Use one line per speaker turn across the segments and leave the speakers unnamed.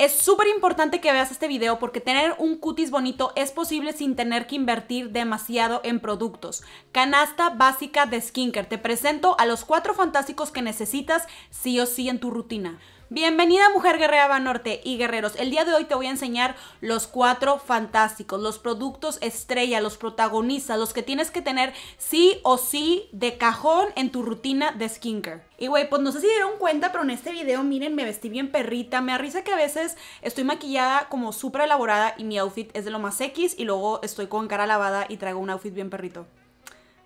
Es súper importante que veas este video porque tener un cutis bonito es posible sin tener que invertir demasiado en productos. Canasta básica de skincare. Te presento a los cuatro fantásticos que necesitas sí o sí en tu rutina. Bienvenida mujer guerrera norte y guerreros. El día de hoy te voy a enseñar los cuatro fantásticos, los productos estrella, los protagonistas, los que tienes que tener sí o sí de cajón en tu rutina de skincare. Y güey, pues no sé si dieron cuenta, pero en este video, miren, me vestí bien perrita. Me arriesga que a veces estoy maquillada como súper elaborada y mi outfit es de lo más X y luego estoy con cara lavada y traigo un outfit bien perrito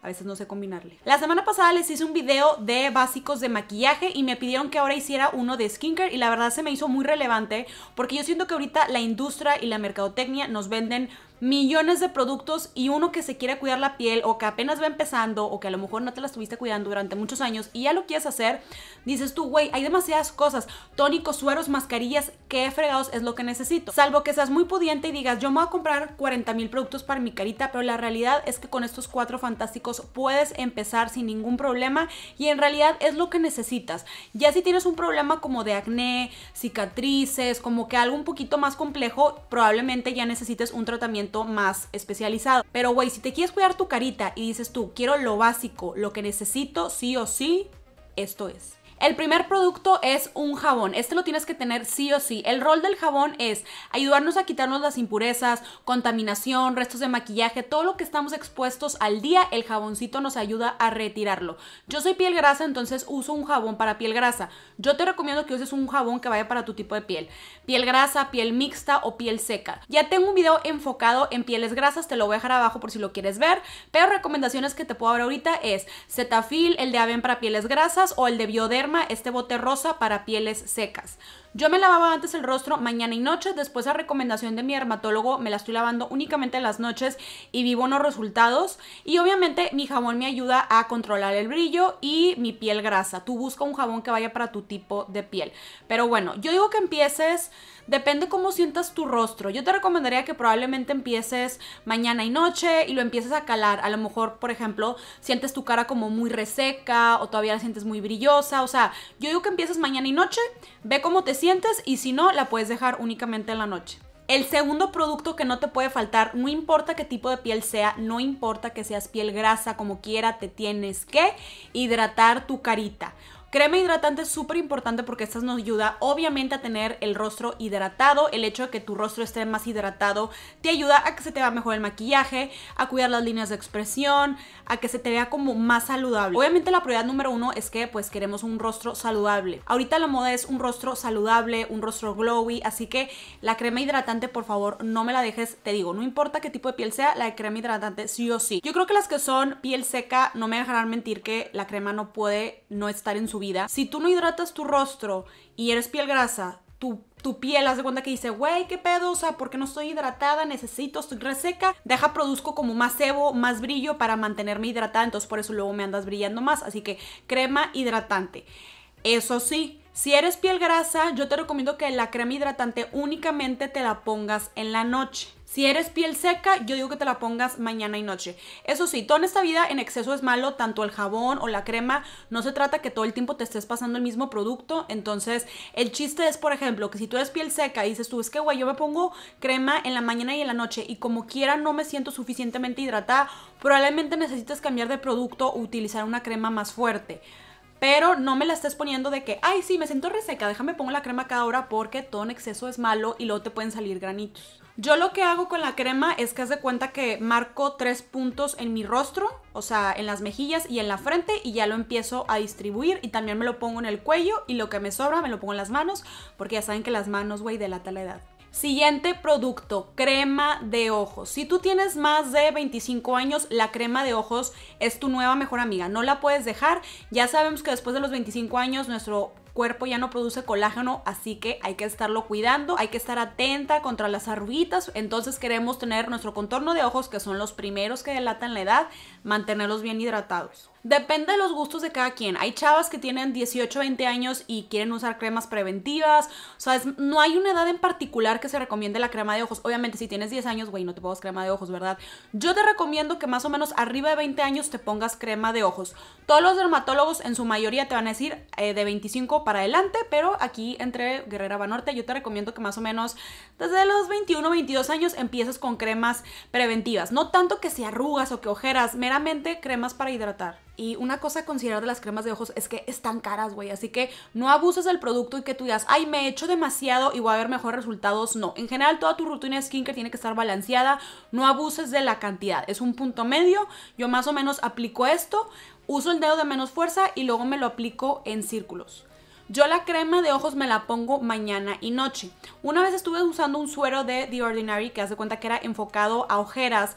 a veces no sé combinarle. La semana pasada les hice un video de básicos de maquillaje y me pidieron que ahora hiciera uno de skincare y la verdad se me hizo muy relevante porque yo siento que ahorita la industria y la mercadotecnia nos venden millones de productos y uno que se quiere cuidar la piel o que apenas va empezando o que a lo mejor no te la estuviste cuidando durante muchos años y ya lo quieres hacer, dices tú, güey, hay demasiadas cosas, tónicos, sueros, mascarillas, qué fregados es lo que necesito. Salvo que seas muy pudiente y digas, yo me voy a comprar 40 mil productos para mi carita, pero la realidad es que con estos cuatro fantásticos puedes empezar sin ningún problema y en realidad es lo que necesitas. Ya si tienes un problema como de acné, cicatrices, como que algo un poquito más complejo, probablemente ya necesites un tratamiento más especializado. Pero güey, si te quieres cuidar tu carita y dices tú, quiero lo básico, lo que necesito sí o sí, esto es. El primer producto es un jabón. Este lo tienes que tener sí o sí. El rol del jabón es ayudarnos a quitarnos las impurezas, contaminación, restos de maquillaje, todo lo que estamos expuestos al día, el jaboncito nos ayuda a retirarlo. Yo soy piel grasa, entonces uso un jabón para piel grasa. Yo te recomiendo que uses un jabón que vaya para tu tipo de piel. Piel grasa, piel mixta o piel seca. Ya tengo un video enfocado en pieles grasas, te lo voy a dejar abajo por si lo quieres ver, pero recomendaciones que te puedo dar ahorita es Cetaphil, el de Aven para pieles grasas o el de Bioderma este bote rosa para pieles secas. Yo me lavaba antes el rostro mañana y noche, después a recomendación de mi dermatólogo me la estoy lavando únicamente en las noches y vi buenos resultados. Y obviamente mi jabón me ayuda a controlar el brillo y mi piel grasa. Tú busca un jabón que vaya para tu tipo de piel. Pero bueno, yo digo que empieces, depende cómo sientas tu rostro. Yo te recomendaría que probablemente empieces mañana y noche y lo empieces a calar. A lo mejor, por ejemplo, sientes tu cara como muy reseca o todavía la sientes muy brillosa. O sea, yo digo que empieces mañana y noche, ve cómo te sientes y si no, la puedes dejar únicamente en la noche. El segundo producto que no te puede faltar, no importa qué tipo de piel sea, no importa que seas piel grasa, como quiera, te tienes que hidratar tu carita. Crema hidratante es súper importante porque esta nos ayuda obviamente a tener el rostro hidratado. El hecho de que tu rostro esté más hidratado te ayuda a que se te vea mejor el maquillaje, a cuidar las líneas de expresión, a que se te vea como más saludable. Obviamente la prioridad número uno es que pues queremos un rostro saludable. Ahorita la moda es un rostro saludable, un rostro glowy, así que la crema hidratante por favor no me la dejes, te digo, no importa qué tipo de piel sea, la de crema hidratante sí o sí. Yo creo que las que son piel seca no me dejarán mentir que la crema no puede no estar en su si tú no hidratas tu rostro y eres piel grasa, tu, piel, hace cuenta que dice, güey, qué pedo, o sea, porque no estoy hidratada, necesito, estoy reseca, deja, produzco como más sebo, más brillo para mantenerme hidratada, entonces por eso luego me andas brillando más, así que crema hidratante. Eso sí, si eres piel grasa, yo te recomiendo que la crema hidratante únicamente te la pongas en la noche. Si eres piel seca, yo digo que te la pongas mañana y noche. Eso sí, toda esta vida en exceso es malo, tanto el jabón o la crema, no se trata que todo el tiempo te estés pasando el mismo producto. Entonces, el chiste es, por ejemplo, que si tú eres piel seca y dices tú, es que güey, yo me pongo crema en la mañana y en la noche y como quiera no me siento suficientemente hidratada, probablemente necesites cambiar de producto o utilizar una crema más fuerte pero no me la estés poniendo de que, ay, sí, me siento reseca, déjame pongo la crema cada hora porque todo en exceso es malo y luego te pueden salir granitos. Yo lo que hago con la crema es que haz de cuenta que marco tres puntos en mi rostro, o sea, en las mejillas y en la frente y ya lo empiezo a distribuir y también me lo pongo en el cuello y lo que me sobra me lo pongo en las manos porque ya saben que las manos, güey, delata la edad. Siguiente producto, crema de ojos. Si tú tienes más de 25 años, la crema de ojos es tu nueva mejor amiga. No la puedes dejar. Ya sabemos que después de los 25 años nuestro cuerpo ya no produce colágeno, así que hay que estarlo cuidando, hay que estar atenta contra las arruguitas, entonces queremos tener nuestro contorno de ojos, que son los primeros que delatan la edad, mantenerlos bien hidratados. Depende de los gustos de cada quien. Hay chavas que tienen 18, 20 años y quieren usar cremas preventivas. O sea, no hay una edad en particular que se recomiende la crema de ojos. Obviamente, si tienes 10 años, güey, no te pongas crema de ojos, ¿verdad? Yo te recomiendo que más o menos arriba de 20 años te pongas crema de ojos. Todos los dermatólogos en su mayoría te van a decir eh, de 25 para adelante, pero aquí entre Guerrera Banorte yo te recomiendo que más o menos desde los 21, 22 años empieces con cremas preventivas. No tanto que se arrugas o que ojeras, meramente cremas para hidratar. Y una cosa a considerar de las cremas de ojos es que están caras, güey. Así que no abuses del producto y que tú digas, ay, me he hecho demasiado y voy a ver mejores resultados. No. En general, toda tu rutina de skincare tiene que estar balanceada. No abuses de la cantidad. Es un punto medio. Yo más o menos aplico esto, uso el dedo de menos fuerza y luego me lo aplico en círculos. Yo la crema de ojos me la pongo mañana y noche. Una vez estuve usando un suero de The Ordinary que hace cuenta que era enfocado a ojeras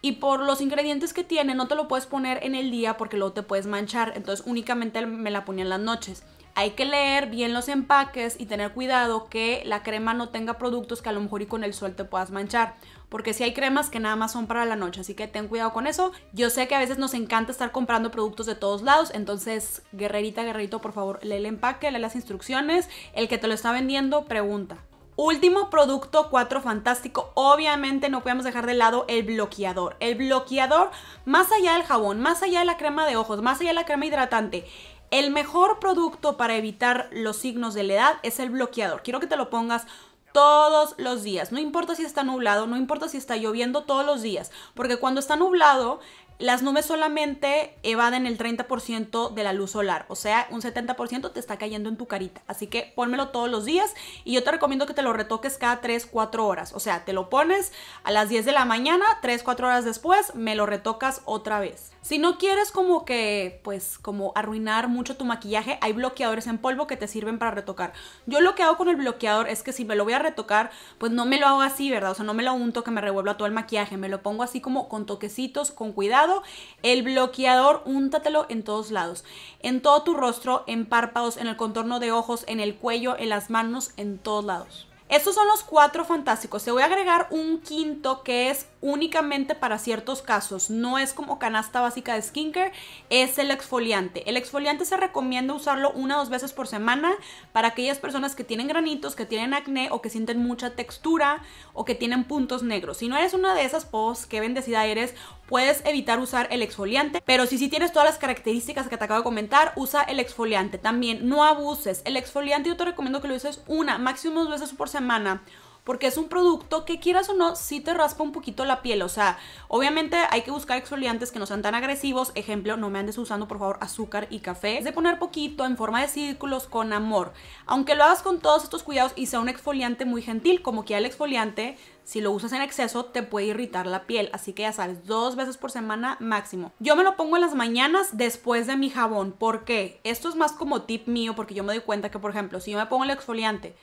y por los ingredientes que tiene no te lo puedes poner en el día porque luego te puedes manchar, entonces únicamente me la ponía en las noches. Hay que leer bien los empaques y tener cuidado que la crema no tenga productos que a lo mejor y con el sol te puedas manchar. Porque si sí hay cremas que nada más son para la noche, así que ten cuidado con eso. Yo sé que a veces nos encanta estar comprando productos de todos lados, entonces guerrerita, guerrerito, por favor, lee el empaque, lee las instrucciones. El que te lo está vendiendo, pregunta. Último producto, 4 fantástico. Obviamente no podemos dejar de lado el bloqueador. El bloqueador, más allá del jabón, más allá de la crema de ojos, más allá de la crema hidratante, el mejor producto para evitar los signos de la edad es el bloqueador. Quiero que te lo pongas todos los días. No importa si está nublado, no importa si está lloviendo todos los días. Porque cuando está nublado, las nubes solamente evaden el 30% de la luz solar, o sea, un 70% te está cayendo en tu carita. Así que pónmelo todos los días y yo te recomiendo que te lo retoques cada 3, 4 horas. O sea, te lo pones a las 10 de la mañana, 3, 4 horas después me lo retocas otra vez. Si no quieres como que, pues, como arruinar mucho tu maquillaje, hay bloqueadores en polvo que te sirven para retocar. Yo lo que hago con el bloqueador es que si me lo voy a retocar, pues no me lo hago así, ¿verdad? O sea, no me lo unto que me revuelva todo el maquillaje, me lo pongo así como con toquecitos, con cuidado. El bloqueador, úntatelo en todos lados, en todo tu rostro, en párpados, en el contorno de ojos, en el cuello, en las manos, en todos lados. Estos son los cuatro fantásticos. Se voy a agregar un quinto que es únicamente para ciertos casos. No es como canasta básica de skincare, es el exfoliante. El exfoliante se recomienda usarlo una o dos veces por semana para aquellas personas que tienen granitos, que tienen acné o que sienten mucha textura o que tienen puntos negros. Si no eres una de esas, pues qué bendecida eres, puedes evitar usar el exfoliante. Pero si sí tienes todas las características que te acabo de comentar, usa el exfoliante. También no abuses. El exfoliante yo te recomiendo que lo uses una, máximo dos veces por semana porque es un producto que quieras o no, si te raspa un poquito la piel. O sea, obviamente hay que buscar exfoliantes que no sean tan agresivos. Ejemplo, no me andes usando por favor azúcar y café. Es de poner poquito en forma de círculos con amor. Aunque lo hagas con todos estos cuidados y sea un exfoliante muy gentil, como que el exfoliante si lo usas en exceso te puede irritar la piel, así que ya sabes, dos veces por semana máximo. Yo me lo pongo en las mañanas después de mi jabón, ¿por qué? Esto es más como tip mío porque yo me doy cuenta que, por ejemplo, si yo me pongo el exfoliante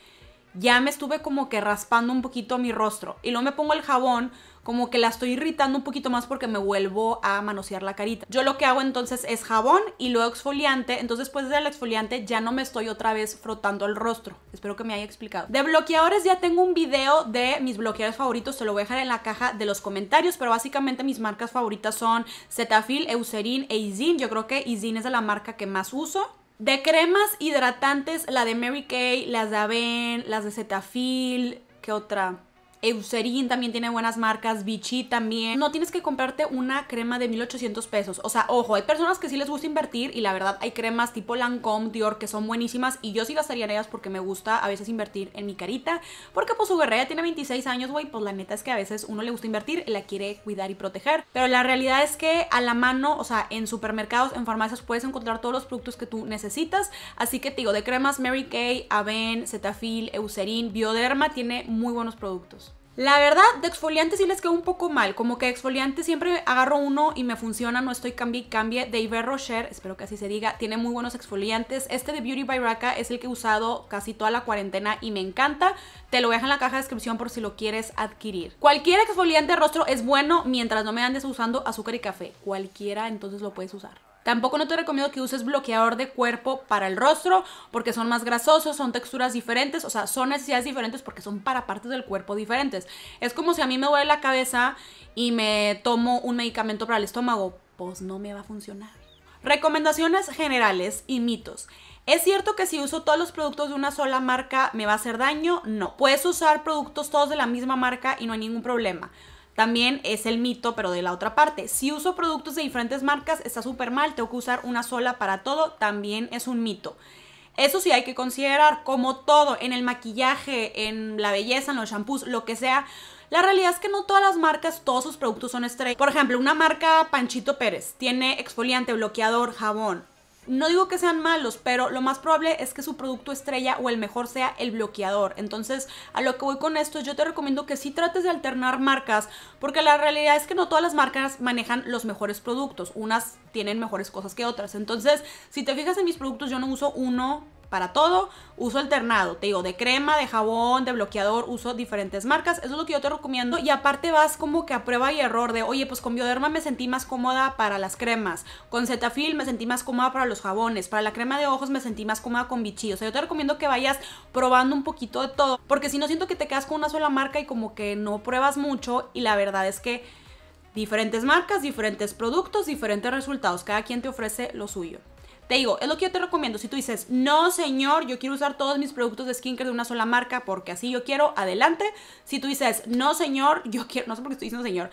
ya me estuve como que raspando un poquito mi rostro. Y luego me pongo el jabón, como que la estoy irritando un poquito más porque me vuelvo a manosear la carita. Yo lo que hago entonces es jabón y luego exfoliante. Entonces después del exfoliante ya no me estoy otra vez frotando el rostro. Espero que me haya explicado. De bloqueadores ya tengo un video de mis bloqueadores favoritos. Se lo voy a dejar en la caja de los comentarios. Pero básicamente mis marcas favoritas son Cetaphil, Eucerin e Izin. Yo creo que Izin es de la marca que más uso. De cremas hidratantes, la de Mary Kay, las de Aven, las de Cetaphil, ¿qué otra? Eucerin también tiene buenas marcas, Vichy también. No tienes que comprarte una crema de 1800 pesos. O sea, ojo, hay personas que sí les gusta invertir y la verdad hay cremas tipo Lancome, Dior que son buenísimas y yo sí gastaría en ellas porque me gusta a veces invertir en mi carita. Porque pues su guerrera tiene 26 años, güey, pues la neta es que a veces uno le gusta invertir, la quiere cuidar y proteger. Pero la realidad es que a la mano, o sea, en supermercados, en farmacias puedes encontrar todos los productos que tú necesitas. Así que te digo, de cremas Mary Kay, Aven, Cetaphil, Eucerin, Bioderma tiene muy buenos productos. La verdad, de exfoliantes sí les quedó un poco mal. Como que exfoliante siempre agarro uno y me funciona, no estoy cambie cambie. De Iber Rocher, espero que así se diga, tiene muy buenos exfoliantes. Este de Beauty by Raka es el que he usado casi toda la cuarentena y me encanta. Te lo voy a dejar en la caja de descripción por si lo quieres adquirir. Cualquier exfoliante de rostro es bueno mientras no me andes usando azúcar y café. Cualquiera entonces lo puedes usar. Tampoco no te recomiendo que uses bloqueador de cuerpo para el rostro porque son más grasosos, son texturas diferentes, o sea, son necesidades diferentes porque son para partes del cuerpo diferentes. Es como si a mí me duele la cabeza y me tomo un medicamento para el estómago, pues no me va a funcionar. Recomendaciones generales y mitos. ¿Es cierto que si uso todos los productos de una sola marca me va a hacer daño? No. Puedes usar productos todos de la misma marca y no hay ningún problema. También es el mito, pero de la otra parte. Si uso productos de diferentes marcas, está súper mal, tengo que usar una sola para todo, también es un mito. Eso sí hay que considerar, como todo, en el maquillaje, en la belleza, en los shampoos, lo que sea. La realidad es que no todas las marcas, todos sus productos son estrellas. Por ejemplo, una marca Panchito Pérez tiene exfoliante, bloqueador, jabón, no digo que sean malos, pero lo más probable es que su producto estrella o el mejor sea el bloqueador. Entonces, a lo que voy con esto, yo te recomiendo que sí trates de alternar marcas, porque la realidad es que no todas las marcas manejan los mejores productos. Unas tienen mejores cosas que otras. Entonces, si te fijas en mis productos, yo no uso uno para todo, uso alternado, te digo, de crema, de jabón, de bloqueador, uso diferentes marcas, eso es lo que yo te recomiendo y aparte vas como que a prueba y error de, oye, pues con Bioderma me sentí más cómoda para las cremas, con Cetaphil me sentí más cómoda para los jabones, para la crema de ojos me sentí más cómoda con Vichy, o sea, yo te recomiendo que vayas probando un poquito de todo, porque si no siento que te quedas con una sola marca y como que no pruebas mucho y la verdad es que diferentes marcas, diferentes productos, diferentes resultados, cada quien te ofrece lo suyo. Te digo, es lo que yo te recomiendo. Si tú dices, no señor, yo quiero usar todos mis productos de skincare de una sola marca porque así yo quiero, adelante. Si tú dices, no señor, yo quiero, no sé por qué estoy diciendo señor.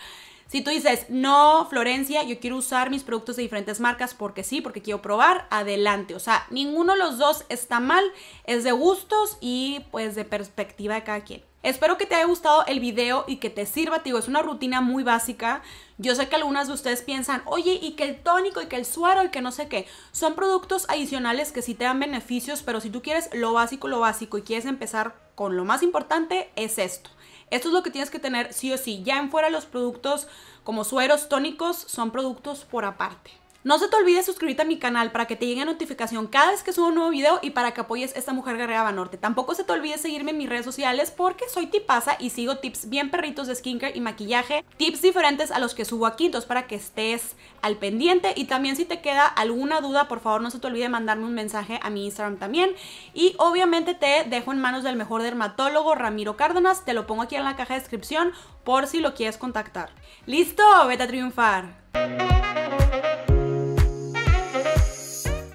Si tú dices, no, Florencia, yo quiero usar mis productos de diferentes marcas porque sí, porque quiero probar, adelante. O sea, ninguno de los dos está mal, es de gustos y pues de perspectiva de cada quien. Espero que te haya gustado el video y que te sirva, te digo, es una rutina muy básica. Yo sé que algunas de ustedes piensan, oye, y que el tónico y que el suero y que no sé qué, son productos adicionales que sí te dan beneficios, pero si tú quieres lo básico, lo básico y quieres empezar con lo más importante es esto. Esto es lo que tienes que tener sí o sí. Ya en fuera los productos como sueros tónicos son productos por aparte. No se te olvide suscribirte a mi canal para que te llegue notificación cada vez que subo un nuevo video y para que apoyes a esta mujer guerrera Norte. Tampoco se te olvide seguirme en mis redes sociales porque soy tipaza y sigo tips bien perritos de skincare y maquillaje, tips diferentes a los que subo aquí, entonces para que estés al pendiente y también si te queda alguna duda, por favor no se te olvide mandarme un mensaje a mi Instagram también y obviamente te dejo en manos del mejor dermatólogo Ramiro Cárdenas, te lo pongo aquí en la caja de descripción por si lo quieres contactar. ¡Listo! ¡Vete a triunfar!